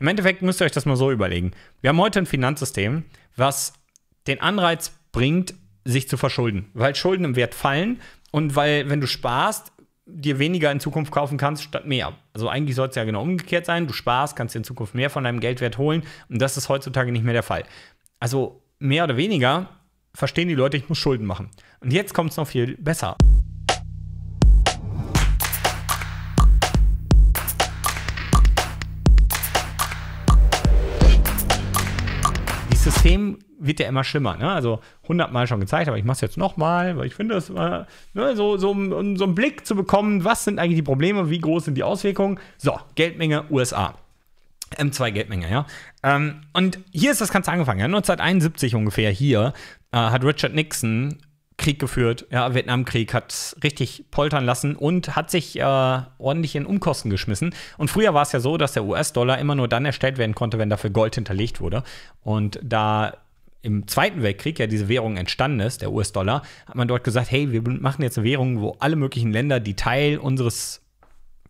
Im Endeffekt müsst ihr euch das mal so überlegen. Wir haben heute ein Finanzsystem, was den Anreiz bringt, sich zu verschulden, weil Schulden im Wert fallen und weil, wenn du sparst, dir weniger in Zukunft kaufen kannst, statt mehr. Also eigentlich soll es ja genau umgekehrt sein. Du sparst, kannst dir in Zukunft mehr von deinem Geldwert holen und das ist heutzutage nicht mehr der Fall. Also mehr oder weniger verstehen die Leute, ich muss Schulden machen. Und jetzt kommt es noch viel besser. System wird ja immer schlimmer. Ne? Also Mal schon gezeigt, aber ich mache es jetzt nochmal, weil ich finde es ne, so, so, um, so einen Blick zu bekommen, was sind eigentlich die Probleme, wie groß sind die Auswirkungen. So, Geldmenge USA. M2 ähm, Geldmenge, ja. Ähm, und hier ist das Ganze angefangen, ja. 1971 ungefähr hier äh, hat Richard Nixon Krieg geführt. Ja, Vietnamkrieg hat richtig poltern lassen und hat sich äh, ordentlich in Umkosten geschmissen. Und früher war es ja so, dass der US-Dollar immer nur dann erstellt werden konnte, wenn dafür Gold hinterlegt wurde. Und da im Zweiten Weltkrieg ja diese Währung entstanden ist, der US-Dollar, hat man dort gesagt, hey, wir machen jetzt eine Währung, wo alle möglichen Länder, die Teil unseres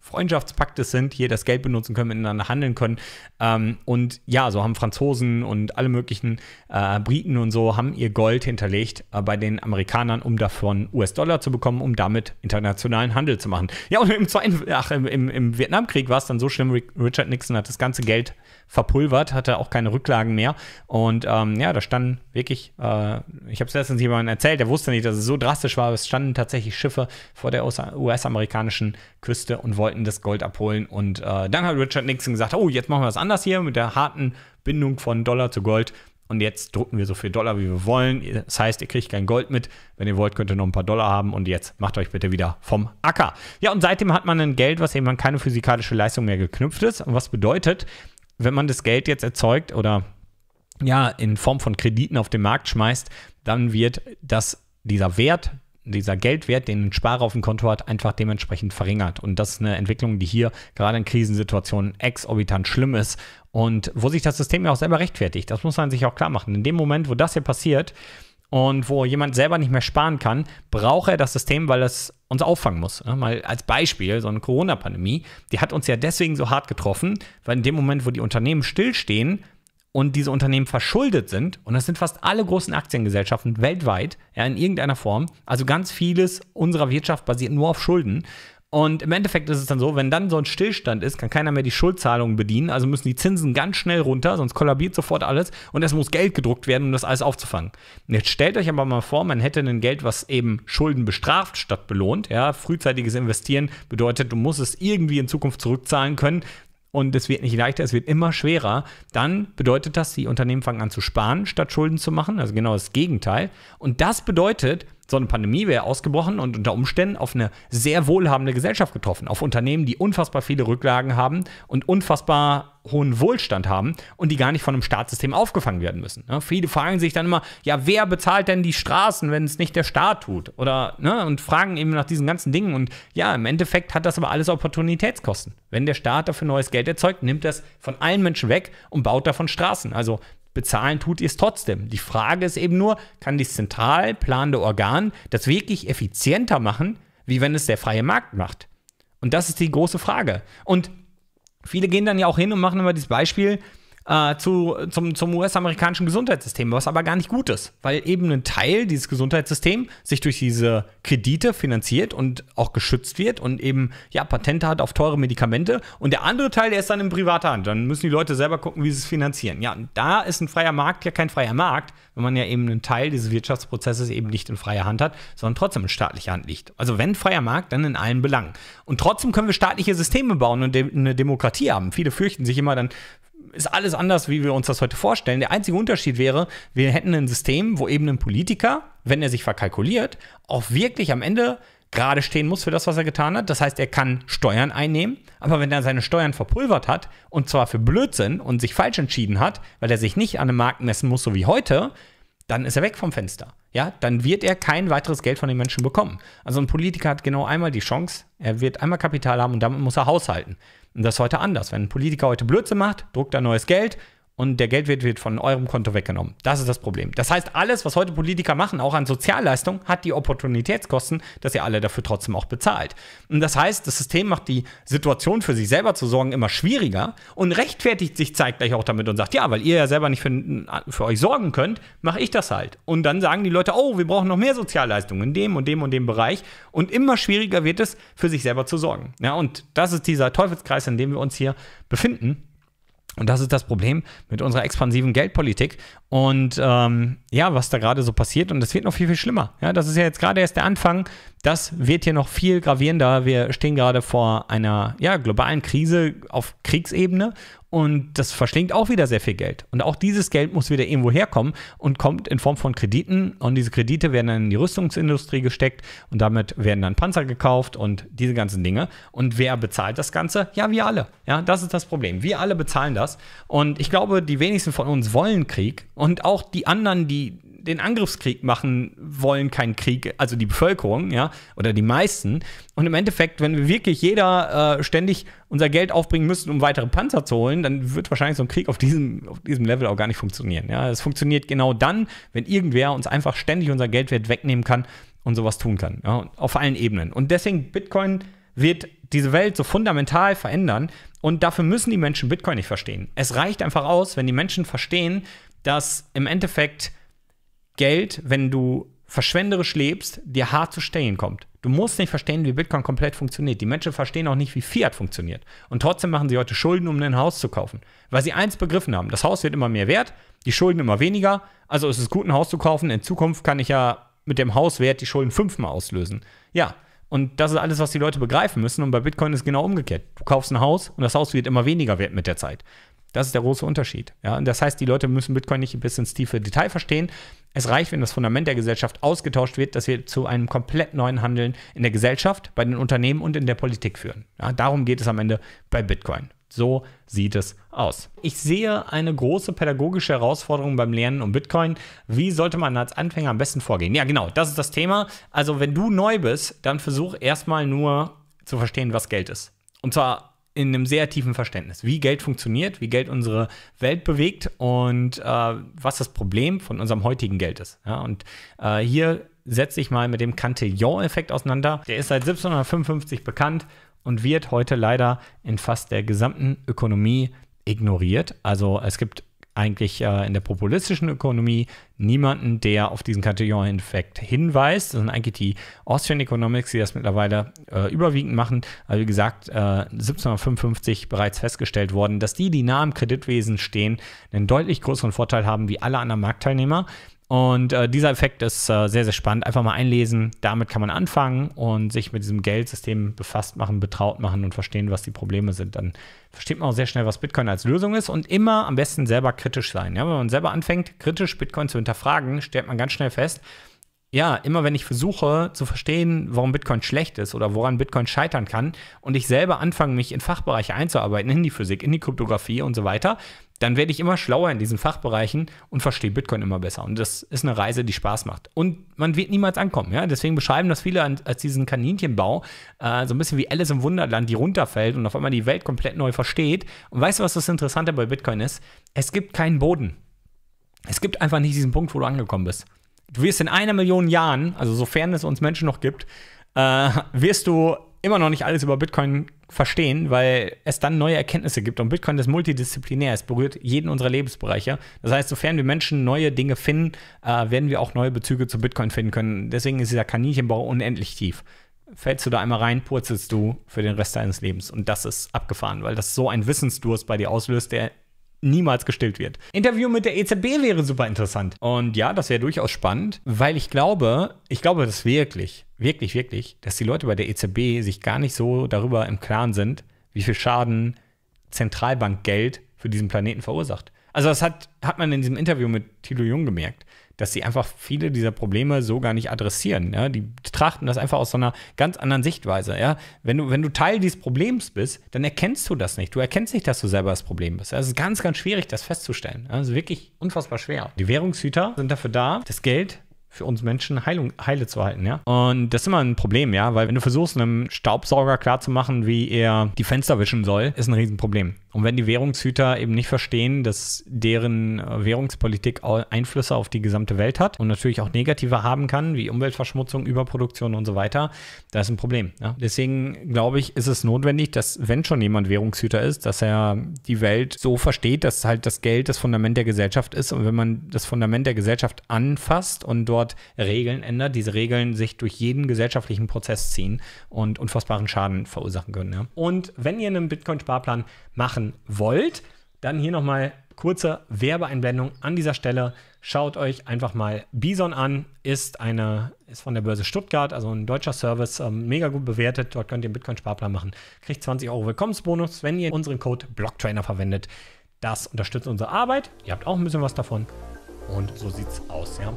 Freundschaftspakte sind, hier das Geld benutzen können, miteinander handeln können. Ähm, und ja, so haben Franzosen und alle möglichen äh, Briten und so haben ihr Gold hinterlegt äh, bei den Amerikanern, um davon US-Dollar zu bekommen, um damit internationalen Handel zu machen. Ja, und im, Zweiten, ach, im, im, im Vietnamkrieg war es dann so schlimm, Richard Nixon hat das ganze Geld verpulvert, hatte auch keine Rücklagen mehr. Und ähm, ja, da standen wirklich, äh, ich habe es letztens jemandem erzählt, der wusste nicht, dass es so drastisch war, aber es standen tatsächlich Schiffe vor der US-amerikanischen Küste und wollten das Gold abholen. Und äh, dann hat Richard Nixon gesagt, oh, jetzt machen wir was anders hier mit der harten Bindung von Dollar zu Gold. Und jetzt drucken wir so viel Dollar, wie wir wollen. Das heißt, ihr kriegt kein Gold mit. Wenn ihr wollt, könnt ihr noch ein paar Dollar haben. Und jetzt macht euch bitte wieder vom Acker. Ja, und seitdem hat man ein Geld, was eben an keine physikalische Leistung mehr geknüpft ist. Und was bedeutet, wenn man das Geld jetzt erzeugt oder ja, in Form von Krediten auf den Markt schmeißt, dann wird das, dieser Wert, dieser Geldwert, den ein Sparer auf dem Konto hat, einfach dementsprechend verringert. Und das ist eine Entwicklung, die hier gerade in Krisensituationen exorbitant schlimm ist und wo sich das System ja auch selber rechtfertigt. Das muss man sich auch klar machen. In dem Moment, wo das hier passiert, und wo jemand selber nicht mehr sparen kann, braucht er das System, weil es uns auffangen muss. Mal als Beispiel, so eine Corona-Pandemie, die hat uns ja deswegen so hart getroffen, weil in dem Moment, wo die Unternehmen stillstehen und diese Unternehmen verschuldet sind, und das sind fast alle großen Aktiengesellschaften weltweit, ja, in irgendeiner Form, also ganz vieles unserer Wirtschaft basiert nur auf Schulden, und im Endeffekt ist es dann so, wenn dann so ein Stillstand ist, kann keiner mehr die Schuldzahlungen bedienen, also müssen die Zinsen ganz schnell runter, sonst kollabiert sofort alles und es muss Geld gedruckt werden, um das alles aufzufangen. Und jetzt stellt euch aber mal vor, man hätte ein Geld, was eben Schulden bestraft statt belohnt. Ja, frühzeitiges Investieren bedeutet, du musst es irgendwie in Zukunft zurückzahlen können und es wird nicht leichter, es wird immer schwerer, dann bedeutet das, die Unternehmen fangen an zu sparen, statt Schulden zu machen, also genau das Gegenteil. Und das bedeutet, so eine Pandemie wäre ausgebrochen und unter Umständen auf eine sehr wohlhabende Gesellschaft getroffen, auf Unternehmen, die unfassbar viele Rücklagen haben und unfassbar hohen Wohlstand haben und die gar nicht von einem Staatssystem aufgefangen werden müssen. Ja, viele fragen sich dann immer, ja, wer bezahlt denn die Straßen, wenn es nicht der Staat tut? Oder, ne, und fragen eben nach diesen ganzen Dingen. Und ja, im Endeffekt hat das aber alles Opportunitätskosten. Wenn der Staat dafür neues Geld erzeugt, nimmt das von allen Menschen weg und baut davon Straßen. Also bezahlen tut ihr es trotzdem. Die Frage ist eben nur, kann dieses zentral planende Organ das wirklich effizienter machen, wie wenn es der freie Markt macht? Und das ist die große Frage. Und viele gehen dann ja auch hin und machen immer dieses Beispiel, äh, zu, zum, zum US-amerikanischen Gesundheitssystem, was aber gar nicht gut ist, weil eben ein Teil dieses Gesundheitssystems sich durch diese Kredite finanziert und auch geschützt wird und eben ja Patente hat auf teure Medikamente und der andere Teil, der ist dann in privater Hand. Dann müssen die Leute selber gucken, wie sie es finanzieren. Ja, und da ist ein freier Markt ja kein freier Markt, wenn man ja eben einen Teil dieses Wirtschaftsprozesses eben nicht in freier Hand hat, sondern trotzdem in staatlicher Hand liegt. Also wenn freier Markt, dann in allen Belangen. Und trotzdem können wir staatliche Systeme bauen und de eine Demokratie haben. Viele fürchten sich immer dann, ist alles anders, wie wir uns das heute vorstellen. Der einzige Unterschied wäre, wir hätten ein System, wo eben ein Politiker, wenn er sich verkalkuliert, auch wirklich am Ende gerade stehen muss für das, was er getan hat. Das heißt, er kann Steuern einnehmen, aber wenn er seine Steuern verpulvert hat und zwar für Blödsinn und sich falsch entschieden hat, weil er sich nicht an einem Markt messen muss, so wie heute, dann ist er weg vom Fenster. Ja, dann wird er kein weiteres Geld von den Menschen bekommen. Also ein Politiker hat genau einmal die Chance, er wird einmal Kapital haben und damit muss er haushalten. Und das ist heute anders. Wenn ein Politiker heute Blödsinn macht, druckt er neues Geld, und der Geldwert wird von eurem Konto weggenommen. Das ist das Problem. Das heißt, alles, was heute Politiker machen, auch an Sozialleistungen, hat die Opportunitätskosten, dass ihr alle dafür trotzdem auch bezahlt. Und das heißt, das System macht die Situation für sich selber zu sorgen immer schwieriger und rechtfertigt sich zeitgleich auch damit und sagt, ja, weil ihr ja selber nicht für, für euch sorgen könnt, mache ich das halt. Und dann sagen die Leute, oh, wir brauchen noch mehr Sozialleistungen in dem und dem und dem Bereich. Und immer schwieriger wird es, für sich selber zu sorgen. Ja, und das ist dieser Teufelskreis, in dem wir uns hier befinden. Und das ist das Problem mit unserer expansiven Geldpolitik. Und ähm, ja, was da gerade so passiert, und das wird noch viel, viel schlimmer. Ja, das ist ja jetzt gerade erst der Anfang. Das wird hier noch viel gravierender. Wir stehen gerade vor einer ja, globalen Krise auf Kriegsebene und das verschlingt auch wieder sehr viel Geld. Und auch dieses Geld muss wieder irgendwo herkommen und kommt in Form von Krediten. Und diese Kredite werden dann in die Rüstungsindustrie gesteckt und damit werden dann Panzer gekauft und diese ganzen Dinge. Und wer bezahlt das Ganze? Ja, wir alle. Ja, das ist das Problem. Wir alle bezahlen das. Und ich glaube, die wenigsten von uns wollen Krieg und auch die anderen, die den Angriffskrieg machen wollen, keinen Krieg, also die Bevölkerung, ja, oder die meisten. Und im Endeffekt, wenn wir wirklich jeder äh, ständig unser Geld aufbringen müssten, um weitere Panzer zu holen, dann wird wahrscheinlich so ein Krieg auf diesem, auf diesem Level auch gar nicht funktionieren. Ja, es funktioniert genau dann, wenn irgendwer uns einfach ständig unser Geldwert wegnehmen kann und sowas tun kann. Ja, auf allen Ebenen. Und deswegen Bitcoin wird diese Welt so fundamental verändern. Und dafür müssen die Menschen Bitcoin nicht verstehen. Es reicht einfach aus, wenn die Menschen verstehen, dass im Endeffekt Geld, wenn du verschwenderisch lebst, dir hart zu stehen kommt. Du musst nicht verstehen, wie Bitcoin komplett funktioniert. Die Menschen verstehen auch nicht, wie Fiat funktioniert. Und trotzdem machen sie heute Schulden, um ein Haus zu kaufen. Weil sie eins begriffen haben, das Haus wird immer mehr wert, die Schulden immer weniger. Also ist es gut, ein Haus zu kaufen. In Zukunft kann ich ja mit dem Hauswert die Schulden fünfmal auslösen. Ja, und das ist alles, was die Leute begreifen müssen. Und bei Bitcoin ist genau umgekehrt. Du kaufst ein Haus und das Haus wird immer weniger wert mit der Zeit. Das ist der große Unterschied. Ja? Und das heißt, die Leute müssen Bitcoin nicht bis ins tiefe Detail verstehen. Es reicht, wenn das Fundament der Gesellschaft ausgetauscht wird, dass wir zu einem komplett neuen Handeln in der Gesellschaft, bei den Unternehmen und in der Politik führen. Ja? Darum geht es am Ende bei Bitcoin. So sieht es aus. Ich sehe eine große pädagogische Herausforderung beim Lernen um Bitcoin. Wie sollte man als Anfänger am besten vorgehen? Ja, genau, das ist das Thema. Also, wenn du neu bist, dann versuch erstmal nur zu verstehen, was Geld ist. Und zwar in einem sehr tiefen Verständnis, wie Geld funktioniert, wie Geld unsere Welt bewegt und äh, was das Problem von unserem heutigen Geld ist. Ja, und äh, hier setze ich mal mit dem Cantillon-Effekt auseinander. Der ist seit 1755 bekannt und wird heute leider in fast der gesamten Ökonomie ignoriert. Also es gibt eigentlich äh, in der populistischen Ökonomie niemanden, der auf diesen Kategorien-Effekt hinweist. Das sind eigentlich die Austrian Economics, die das mittlerweile äh, überwiegend machen. Also wie gesagt, äh, 1755 bereits festgestellt worden, dass die, die nah am Kreditwesen stehen, einen deutlich größeren Vorteil haben wie alle anderen Marktteilnehmer. Und äh, dieser Effekt ist äh, sehr, sehr spannend. Einfach mal einlesen. Damit kann man anfangen und sich mit diesem Geldsystem befasst machen, betraut machen und verstehen, was die Probleme sind. Dann versteht man auch sehr schnell, was Bitcoin als Lösung ist und immer am besten selber kritisch sein. Ja, wenn man selber anfängt, kritisch Bitcoin zu hinterfragen, stellt man ganz schnell fest, ja, immer wenn ich versuche zu verstehen, warum Bitcoin schlecht ist oder woran Bitcoin scheitern kann und ich selber anfange, mich in Fachbereiche einzuarbeiten, in die Physik, in die Kryptographie und so weiter, dann werde ich immer schlauer in diesen Fachbereichen und verstehe Bitcoin immer besser. Und das ist eine Reise, die Spaß macht. Und man wird niemals ankommen. Ja? Deswegen beschreiben das viele als diesen Kaninchenbau, äh, so ein bisschen wie Alice im Wunderland, die runterfällt und auf einmal die Welt komplett neu versteht. Und weißt du, was das Interessante bei Bitcoin ist? Es gibt keinen Boden. Es gibt einfach nicht diesen Punkt, wo du angekommen bist. Du wirst in einer Million Jahren, also sofern es uns Menschen noch gibt, äh, wirst du immer noch nicht alles über Bitcoin verstehen, weil es dann neue Erkenntnisse gibt. Und Bitcoin ist multidisziplinär. Es berührt jeden unserer Lebensbereiche. Das heißt, sofern wir Menschen neue Dinge finden, äh, werden wir auch neue Bezüge zu Bitcoin finden können. Deswegen ist dieser Kaninchenbau unendlich tief. Fällst du da einmal rein, purzelst du für den Rest deines Lebens. Und das ist abgefahren, weil das so ein Wissensdurst bei dir auslöst, der niemals gestillt wird. Interview mit der EZB wäre super interessant. Und ja, das wäre durchaus spannend, weil ich glaube, ich glaube das wirklich, wirklich, wirklich, dass die Leute bei der EZB sich gar nicht so darüber im Klaren sind, wie viel Schaden Zentralbankgeld für diesen Planeten verursacht. Also das hat, hat man in diesem Interview mit Thilo Jung gemerkt dass sie einfach viele dieser Probleme so gar nicht adressieren. Ja? Die betrachten das einfach aus so einer ganz anderen Sichtweise. Ja? Wenn, du, wenn du Teil dieses Problems bist, dann erkennst du das nicht. Du erkennst nicht, dass du selber das Problem bist. Es ist ganz, ganz schwierig, das festzustellen. Es ist wirklich unfassbar schwer. Die Währungshüter sind dafür da, das Geld für uns Menschen Heilung, heile zu halten, ja. Und das ist immer ein Problem, ja, weil wenn du versuchst, einem Staubsauger klarzumachen, wie er die Fenster wischen soll, ist ein Riesenproblem. Und wenn die Währungshüter eben nicht verstehen, dass deren äh, Währungspolitik Einflüsse auf die gesamte Welt hat und natürlich auch negative haben kann, wie Umweltverschmutzung, Überproduktion und so weiter, da ist ein Problem. Ja? Deswegen glaube ich, ist es notwendig, dass wenn schon jemand Währungshüter ist, dass er die Welt so versteht, dass halt das Geld das Fundament der Gesellschaft ist und wenn man das Fundament der Gesellschaft anfasst und dort dort Regeln ändert, diese Regeln sich durch jeden gesellschaftlichen Prozess ziehen und unfassbaren Schaden verursachen können. Ja. Und wenn ihr einen Bitcoin-Sparplan machen wollt, dann hier nochmal kurze Werbeeinblendung an dieser Stelle. Schaut euch einfach mal Bison an. Ist, eine, ist von der Börse Stuttgart, also ein deutscher Service, ähm, mega gut bewertet. Dort könnt ihr einen Bitcoin-Sparplan machen. Kriegt 20 Euro Willkommensbonus, wenn ihr unseren Code BlockTrainer verwendet. Das unterstützt unsere Arbeit. Ihr habt auch ein bisschen was davon. Und so sieht's aus, ja.